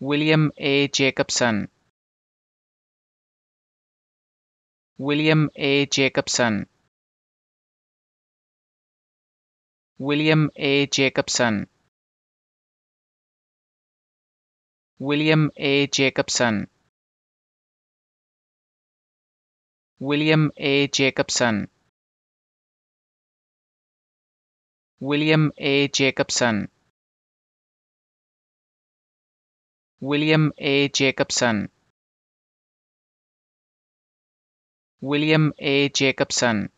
William A. Jacobson. William A. Jacobson. William A. Jacobson. William A. Jacobson. William A. Jacobson. William A. Jacobson. William A. Jacobson William A. Jacobson